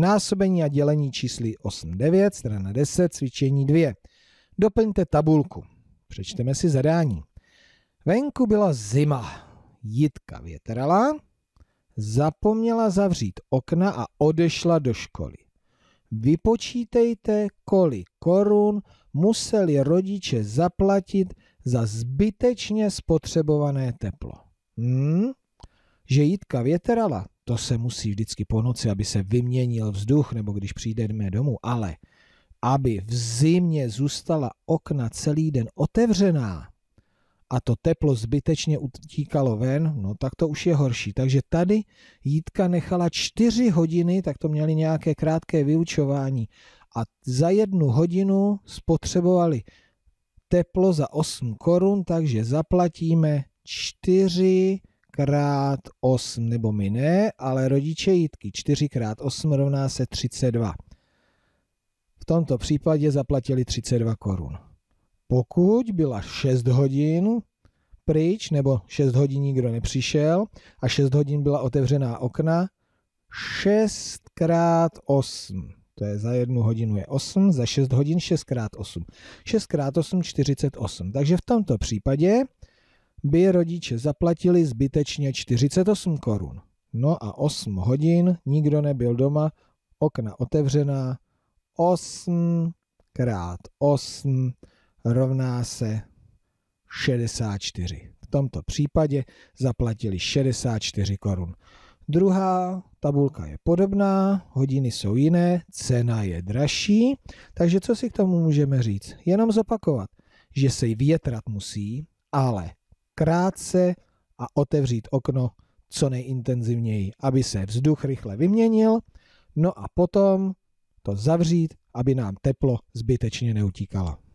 Násobení a dělení čísly 8, 9, strana 10, cvičení 2. Doplňte tabulku. Přečteme si zadání. Venku byla zima. Jitka větrala, zapomněla zavřít okna a odešla do školy. Vypočítejte, kolik korun museli rodiče zaplatit za zbytečně spotřebované teplo. Hmm? Že Jitka větrala, to se musí vždycky po noci, aby se vyměnil vzduch, nebo když přijdeme domů, ale aby v zimě zůstala okna celý den otevřená a to teplo zbytečně utíkalo ven, no tak to už je horší. Takže tady Jítka nechala čtyři hodiny, tak to měli nějaké krátké vyučování a za jednu hodinu spotřebovali teplo za 8 korun, takže zaplatíme 4 krát 8, nebo my ne, ale rodiče Jitky 4 krát 8 rovná se 32. V tomto případě zaplatili 32 korun. Pokud byla 6 hodin pryč, nebo 6 hodin nikdo nepřišel a 6 hodin byla otevřená okna, 6 krát 8 to je za jednu hodinu je 8, za 6 hodin 6 krát 8. 6 krát 8 48. Takže v tomto případě by rodiče zaplatili zbytečně 48 korun. No a 8 hodin, nikdo nebyl doma, okna otevřená, 8 krát 8 rovná se 64. V tomto případě zaplatili 64 korun. Druhá tabulka je podobná, hodiny jsou jiné, cena je dražší, takže co si k tomu můžeme říct? Jenom zopakovat, že se jí větrat musí, ale krátce a otevřít okno co nejintenzivněji, aby se vzduch rychle vyměnil, no a potom to zavřít, aby nám teplo zbytečně neutíkalo.